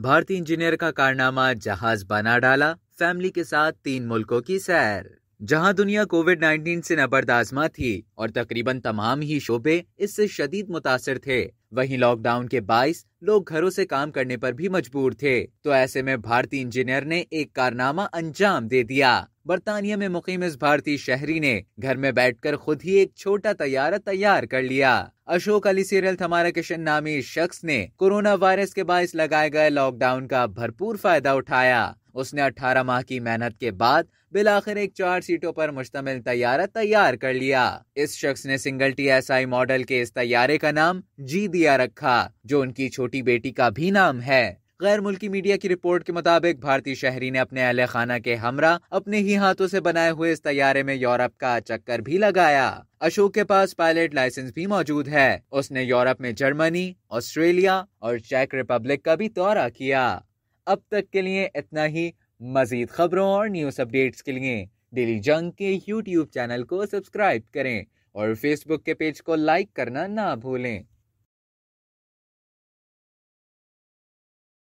भारतीय इंजीनियर का कारनामा जहाज बना डाला फैमिली के साथ तीन मुल्कों की सैर जहां दुनिया कोविड 19 से नबरदाजमा थी और तकरीबन तमाम ही शोबे इससे शदीद मुतासर थे वहीं लॉकडाउन के बाईस लोग घरों से काम करने पर भी मजबूर थे तो ऐसे में भारतीय इंजीनियर ने एक कारनामा अंजाम दे दिया बरतानिया में मुकीम इस भारतीय शहरी ने घर में बैठकर खुद ही एक छोटा तैयारा तैयार कर लिया अशोक अली सीरियल थमारा किशन नामी शख्स ने कोरोना वायरस के बायस लगाए गए लॉकडाउन का भरपूर फायदा उठाया उसने 18 माह की मेहनत के बाद बिलाखिर एक चार सीटों पर मुश्तमिल तैयारा तैयार कर लिया इस शख्स ने single T S I model के इस तैयारे का नाम जी दिया रखा जो उनकी छोटी बेटी का भी नाम है गैर मुल्की मीडिया की रिपोर्ट के मुताबिक भारतीय शहरी ने अपने अहल खाना के हमरा अपने ही हाथों से बनाए हुए इस तैयारे में यूरोप का चक्कर भी लगाया अशोक के पास पायलट लाइसेंस भी मौजूद है उसने यूरोप में जर्मनी ऑस्ट्रेलिया और चेक रिपब्लिक का भी दौरा किया अब तक के लिए इतना ही मजीद खबरों और न्यूज अपडेट्स के लिए डेली जंग के यूट्यूब चैनल को सब्सक्राइब करें और फेसबुक के पेज को लाइक करना ना भूलें